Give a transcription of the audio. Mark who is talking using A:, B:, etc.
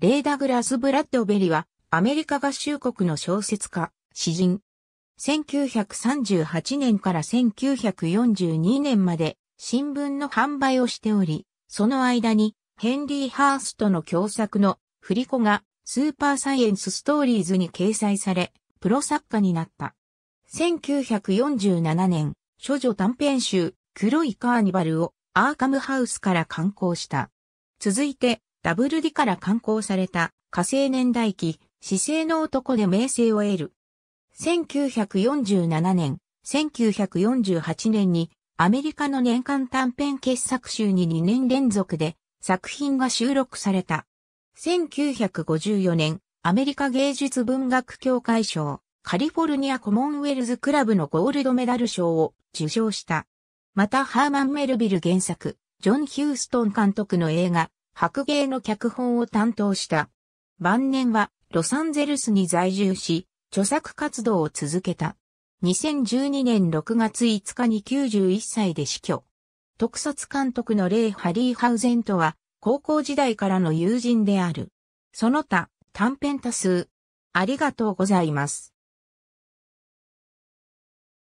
A: レーダ・グラス・ブラッドベリは、アメリカ合衆国の小説家、詩人。1938年から1942年まで新聞の販売をしており、その間にヘンリー・ハーストの共作の振り子がスーパーサイエンスストーリーズに掲載され、プロ作家になった。1947年、諸女短編集、黒いカーニバルをアーカムハウスから刊行した。続いて、ダブルディから刊行された火星年代記、姿勢の男で名声を得る。1947年、1948年にアメリカの年間短編傑作集に2年連続で作品が収録された。1954年、アメリカ芸術文学協会賞、カリフォルニアコモンウェルズクラブのゴールドメダル賞を受賞した。またハーマン・メルビル原作、ジョン・ヒューストン監督の映画、白芸の脚本を担当した。晩年はロサンゼルスに在住し、著作活動を続けた。2012年6月5日に91歳で死去。特撮監督のレイ・ハリー・ハウゼンとは、高校時代からの友人である。その他、短編多数。ありがとうございます。